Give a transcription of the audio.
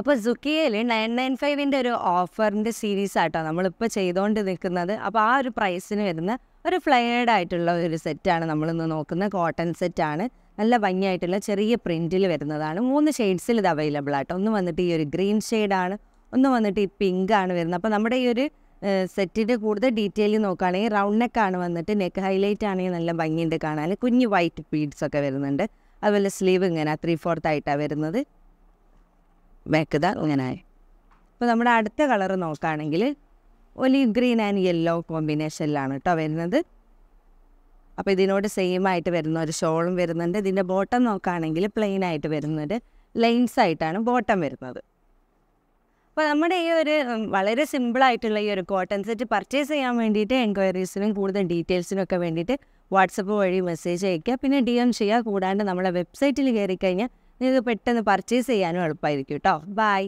അപ്പോൾ സുക്കിയയിൽ nine nine ഫൈവിന്റെ ഒരു ഓഫറിന്റെ series ആട്ടോ നമ്മളിപ്പോ ചെയ്തോണ്ട് നിൽക്കുന്നത് അപ്പോൾ ആ ഒരു പ്രൈസിന് വരുന്ന ഒരു ഫ്ലയേഡ് ആയിട്ടുള്ള ഒരു സെറ്റാണ് ഇന്ന് നോക്കുന്നത് കോട്ടൺ സെറ്റ് ആണ് നല്ല ഭംഗിയായിട്ടുള്ള ചെറിയ പ്രിന്റിൽ വരുന്നതാണ് മൂന്ന് ഷെയ്ഡ്സിൽ ഇത് അവൈലബിൾ ആട്ടോ ഒന്ന് വന്നിട്ട് ഈ ഒരു ഗ്രീൻ ആണ് ഒന്ന് വന്നിട്ട് ഈ പിങ്ക് ആണ് വരുന്നത് അപ്പോൾ നമ്മുടെ ഈ ഒരു സെറ്റിന്റെ കൂടുതൽ ഡീറ്റെയിൽ നോക്കുകയാണെങ്കിൽ റൗണ്ട് നെക്ക് ആണ് വന്നിട്ട് നെക്ക് ഹൈലൈറ്റ് ആണെങ്കിൽ നല്ല ഭംഗിയുണ്ട് കാണാൻ കുഞ്ഞ് വൈറ്റ് ബീഡ്സ് ഒക്കെ വരുന്നുണ്ട് അതുപോലെ സ്ലീവ് ഇങ്ങനെ ത്രീ ഫോർത്ത് ആയിട്ടാണ് വരുന്നത് മേക്കത ഇതാ ഇങ്ങനെ അപ്പോൾ നമ്മുടെ അടുത്ത കളർ നോക്കുകയാണെങ്കിൽ ഒലീവ് ഗ്രീൻ ആൻഡ് യെല്ലോ കോമ്പിനേഷനിലാണ് കേട്ടോ വരുന്നത് അപ്പോൾ ഇതിനോട് സെയിം ആയിട്ട് വരുന്ന ഒരു ഷോളും വരുന്നുണ്ട് ഇതിൻ്റെ ബോട്ടം നോക്കുകയാണെങ്കിൽ പ്ലെയിൻ ആയിട്ട് വരുന്നത് ലൈൻസ് ആയിട്ടാണ് ബോട്ടം വരുന്നത് അപ്പോൾ നമ്മുടെ ഈ ഒരു വളരെ സിമ്പിളായിട്ടുള്ള ഈ ഒരു കോട്ടൺ സെറ്റ് പർച്ചേസ് ചെയ്യാൻ വേണ്ടിയിട്ട് എൻക്വയറീസിനും കൂടുതൽ ഡീറ്റെയിൽസിനും ഒക്കെ വേണ്ടിയിട്ട് വാട്സപ്പ് വഴി മെസ്സേജ് അയയ്ക്കുക പിന്നെ ഡി എം ചെയ്യുക കൂടാണ്ട് നമ്മുടെ വെബ്സൈറ്റിൽ കയറി കഴിഞ്ഞാൽ നിങ്ങൾക്ക് പെട്ടെന്ന് പർച്ചേസ് ചെയ്യാനും എളുപ്പമായിരിക്കും കേട്ടോ ബൈ